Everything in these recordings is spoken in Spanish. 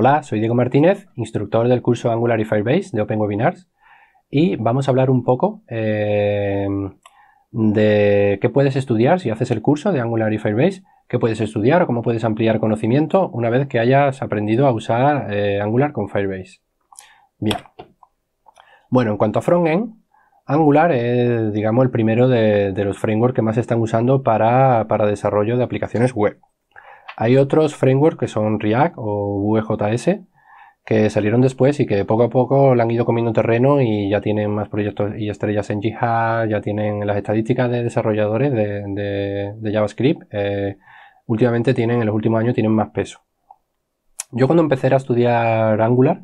Hola, soy Diego Martínez, instructor del curso Angular y Firebase de Open Webinars y vamos a hablar un poco eh, de qué puedes estudiar si haces el curso de Angular y Firebase, qué puedes estudiar o cómo puedes ampliar conocimiento una vez que hayas aprendido a usar eh, Angular con Firebase. Bien. Bueno, en cuanto a frontend, Angular es, digamos, el primero de, los frameworks que más están usando para desarrollo de aplicaciones web. Hay otros frameworks que son React o VJS, que salieron después y que poco a poco le han ido comiendo terreno y ya tienen más proyectos y estrellas en GitHub, ya tienen las estadísticas de desarrolladores de, JavaScript. Eh, últimamente tienen, en los últimos años tienen más peso. Yo cuando empecé a estudiar Angular,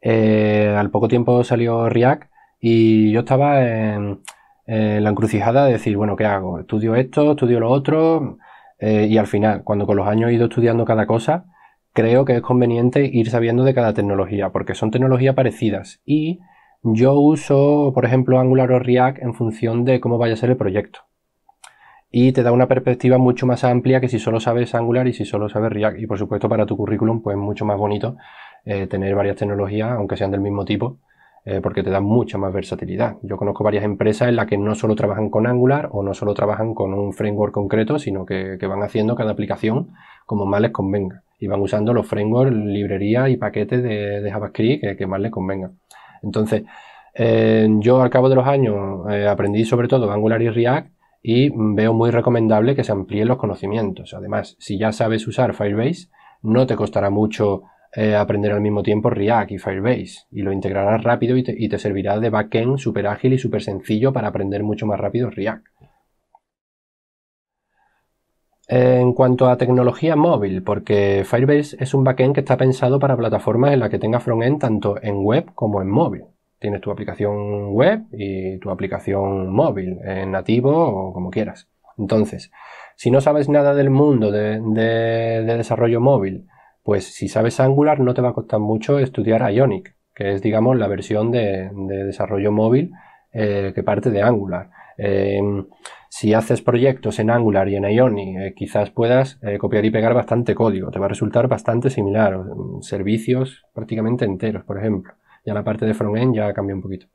eh, al poco tiempo salió React y yo estaba en la encrucijada de decir, bueno, ¿qué hago? ¿Estudio esto? ¿Estudio lo otro? Eh, y al final, cuando con los años he ido estudiando cada cosa, creo que es conveniente ir sabiendo de cada tecnología, porque son tecnologías parecidas. Y yo uso, por ejemplo, Angular o React en función de cómo vaya a ser el proyecto. Y te da una perspectiva mucho más amplia que si solo sabes Angular y si solo sabes React. Y por supuesto, para tu currículum, pues es mucho más bonito eh, tener varias tecnologías, aunque sean del mismo tipo, eh, porque te da mucha más versatilidad. Yo conozco varias empresas en las que no solo trabajan con Angular o no solo trabajan con un framework concreto, sino que, van haciendo cada aplicación como más les convenga. Y van usando los frameworks, librerías y paquetes de, JavaScript que, más les convenga. Entonces, eh, yo al cabo de los años eh, aprendí sobre todo Angular y React y veo muy recomendable que se amplíen los conocimientos. Además, si ya sabes usar Firebase, no te costará mucho eh, aprender al mismo tiempo React y Firebase y lo integrarás rápido y te, servirá de backend súper ágil y súper sencillo para aprender mucho más rápido React. En cuanto a tecnología móvil, porque Firebase es un backend que está pensado para plataformas en las que tenga frontend tanto en web como en móvil. Tienes tu aplicación web y tu aplicación móvil, en nativo o como quieras. Entonces, si no sabes nada del mundo de desarrollo móvil pues si sabes Angular no te va a costar mucho estudiar Ionic, que es digamos la versión de, desarrollo móvil eh, que parte de Angular. Em, si haces proyectos en Angular y en Ionic, eh, quizás puedas eh, copiar y pegar bastante código, te va a resultar bastante similar, mm, servicios prácticamente enteros, por ejemplo. Ya la parte de frontend ya cambia un poquito.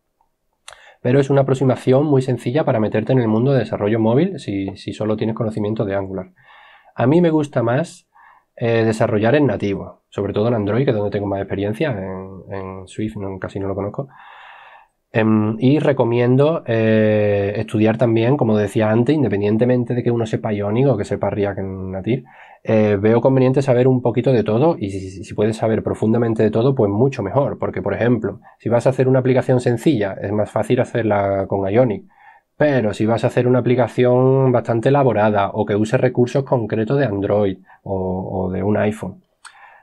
Pero es una aproximación muy sencilla para meterte en el mundo de desarrollo móvil si, si solo tienes conocimiento de Angular. A mí me gusta más eh, desarrollar en nativo, sobre todo en Android, que es donde tengo más experiencia, en, Swift casi no lo conozco. Em, y recomiendo eh, estudiar también, como decía antes, independientemente de que uno sepa Ionic o que sepa React Native, eh, veo conveniente saber un poquito de todo y si, si, puedes saber profundamente de todo, pues mucho mejor. Porque, por ejemplo, si vas a hacer una aplicación sencilla, es más fácil hacerla con Ionic. Pero si vas a hacer una aplicación bastante elaborada o que use recursos concretos de Android o, de un iPhone,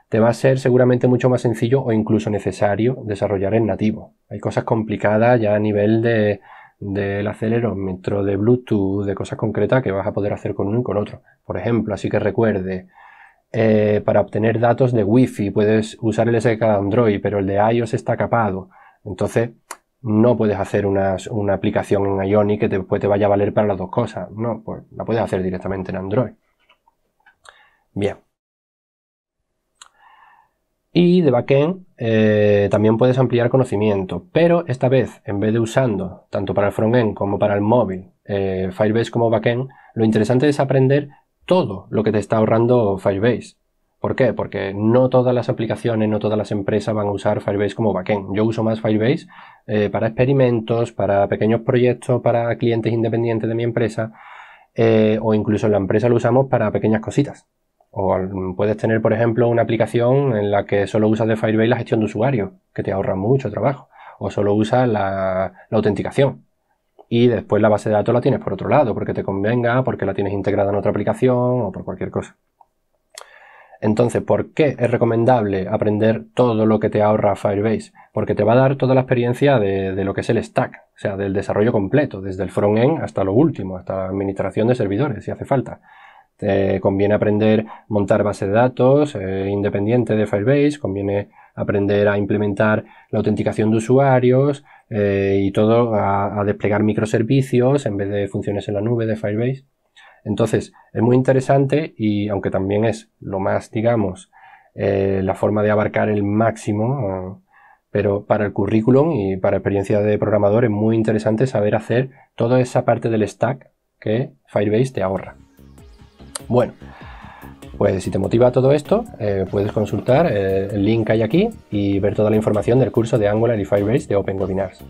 te va a ser seguramente mucho más sencillo o incluso necesario desarrollar en nativo. Hay cosas complicadas ya a nivel de, del acelerómetro, de Bluetooth, de cosas concretas que vas a poder hacer con uno y con otro. Por ejemplo, así que recuerde, eh, para obtener datos de Wi-Fi puedes usar el SDK de Android, pero el de iOS está capado. Entonces, no puedes hacer una, aplicación en Ionic que pues, te, vaya a valer para las dos cosas. No, pues la puedes hacer directamente en Android. Bien. Y de backend eh, también puedes ampliar conocimiento, pero esta vez, en vez de usando tanto para el frontend como para el móvil eh, Firebase como backend, lo interesante es aprender todo lo que te está ahorrando Firebase. ¿Por qué? Porque no todas las aplicaciones, no todas las empresas van a usar Firebase como backend. Yo uso más Firebase eh, para experimentos, para pequeños proyectos, para clientes independientes de mi empresa, eh, o incluso en la empresa lo usamos para pequeñas cositas. O puedes tener, por ejemplo, una aplicación en la que solo usas de Firebase la gestión de usuarios, que te ahorra mucho trabajo. O solo usas la autenticación, y después la base de datos la tienes por otro lado, porque te convenga, porque la tienes integrada en otra aplicación o por cualquier cosa. Entonces, ¿por qué es recomendable aprender todo lo que te ahorra Firebase? Porque te va a dar toda la experiencia de, lo que es el stack, o sea, del desarrollo completo, desde el front-end hasta lo último, hasta la administración de servidores, si hace falta. Te conviene aprender montar bases de datos independientes eh, independiente de Firebase, conviene aprender a implementar la autenticación de usuarios eh, y todo, a desplegar microservicios en vez de funciones en la nube de Firebase. Entonces, es muy interesante y aunque también es lo más, digamos, eh, la forma de abarcar el máximo, pero para el currículum y para experiencia de programador es muy interesante saber hacer toda esa parte del stack que Firebase te ahorra. Bueno, pues si te motiva todo esto, eh, puedes consultar eh, el link que hay aquí y ver toda la información del curso de Angular y Firebase de webinars